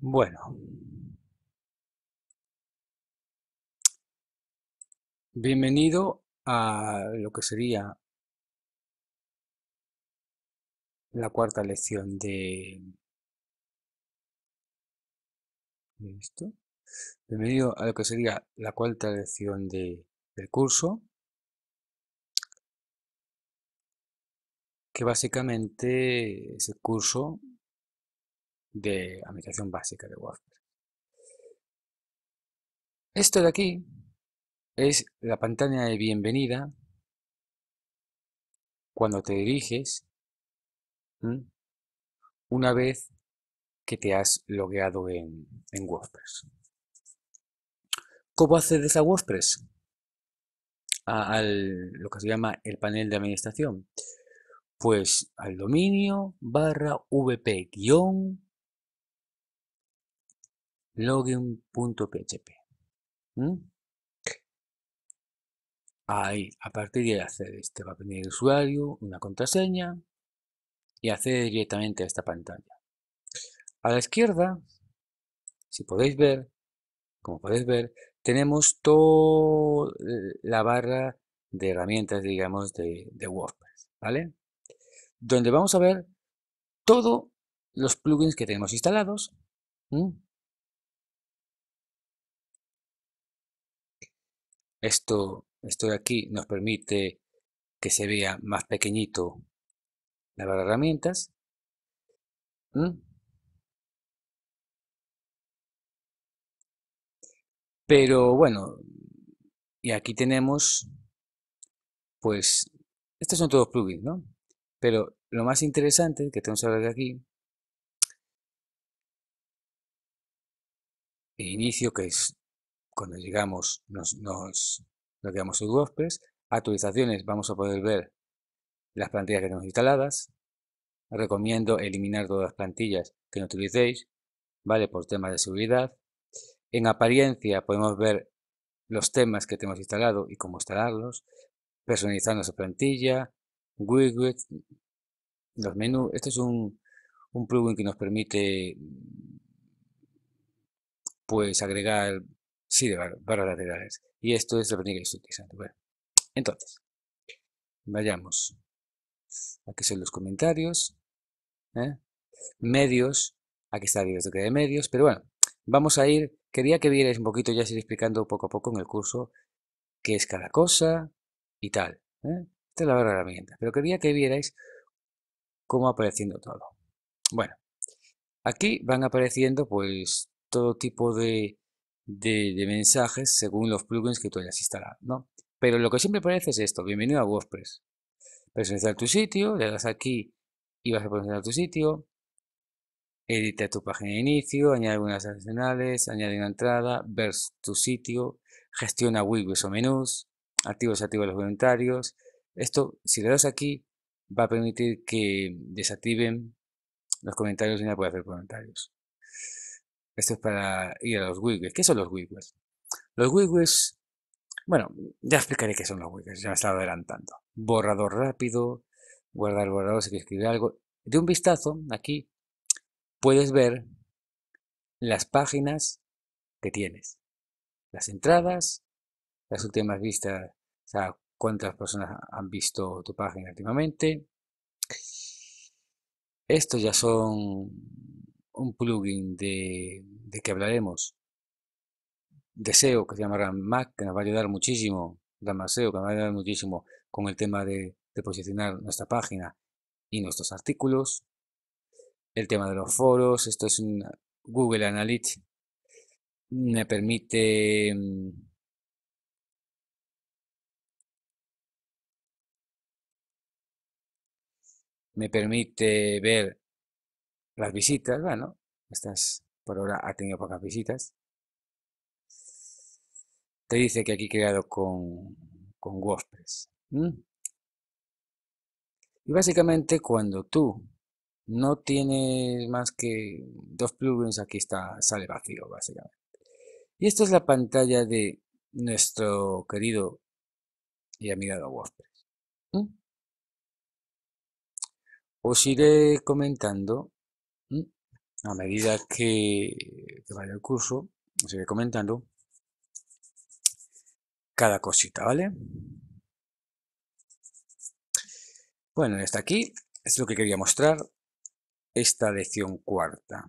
Bueno. Bienvenido a lo que sería la cuarta lección de ¿Listo? Bienvenido a lo que sería la cuarta lección de, del curso, que básicamente es el curso de administración básica de WordPress. Esto de aquí es la pantalla de bienvenida cuando te diriges una vez que te has logueado en, en WordPress. ¿Cómo accedes a WordPress? A, al, lo que se llama el panel de administración. Pues al dominio barra vp guión login.php. Ahí, a partir de hacer este, va a venir el usuario, una contraseña y accede directamente a esta pantalla. A la izquierda, si podéis ver, como podéis ver, tenemos toda eh, la barra de herramientas, digamos, de, WordPress, ¿vale? Donde vamos a ver todos los plugins que tenemos instalados, Esto, estoy aquí, nos permite que se vea más pequeñito la barra de herramientas. Pero bueno, y aquí tenemos, pues, estos son todos plugins, ¿no? Pero lo más interesante que tenemos ahora de aquí, el inicio que es cuando llegamos nos, nos, quedamos en WordPress. Actualizaciones, vamos a poder ver las plantillas que tenemos instaladas. Recomiendo eliminar todas las plantillas que no utilicéis, ¿vale? Por temas de seguridad. En apariencia podemos ver los temas que tenemos instalado y cómo instalarlos. Personalizar nuestra plantilla, widgets, los menús. Este es un, un plugin que nos permite pues agregar Sí, barras laterales. Y esto es lo que estoy utilizando. Bueno, entonces, vayamos. Aquí son los comentarios. ¿eh? Medios. Aquí está la que de medios. Pero bueno, vamos a ir. Quería que vierais un poquito, ya seguir explicando poco a poco en el curso qué es cada cosa y tal. ¿eh? Esta es la barra de Pero quería que vierais cómo apareciendo todo. Bueno, aquí van apareciendo pues todo tipo de de, mensajes según los plugins que tú hayas instalado, ¿no? Pero lo que siempre aparece es esto, bienvenido a WordPress. Personalizar tu sitio, le das aquí y vas a personalizar tu sitio, edita tu página de inicio, añade algunas adicionales, añade una entrada, ver tu sitio, gestiona widgets o menús, activa o desactiva los comentarios. Esto, si le das aquí, va a permitir que desactiven los comentarios y no puede hacer comentarios. Esto es para ir a los wiggles. ¿Qué son los wiggles? Los wiggles, bueno, ya explicaré qué son los wiggles, ya me estaba adelantando. Borrador rápido, guardar borrador si quieres escribir algo. De un vistazo, aquí puedes ver las páginas que tienes. Las entradas, las últimas vistas, o sea, cuántas personas han visto tu página últimamente. Estos ya son un plugin de, que hablaremos, Deseo, que se llama Mac, que nos va a ayudar muchísimo, SEO que nos va a ayudar muchísimo con el tema de, de posicionar nuestra página y nuestros artículos, el tema de los foros, esto es un Google Analytics, me permite mm, me permite ver las visitas, bueno, estas por ahora ha tenido pocas visitas. Te dice que aquí creado con, con WordPress. Y básicamente cuando tú no tienes más que dos plugins, aquí está, sale vacío básicamente. Y esta es la pantalla de nuestro querido y amigado WordPress. Os iré comentando Mm, a medida que, vaya el curso, os iré comentando cada cosita, ¿vale? Bueno, hasta aquí es lo que quería mostrar esta lección cuarta.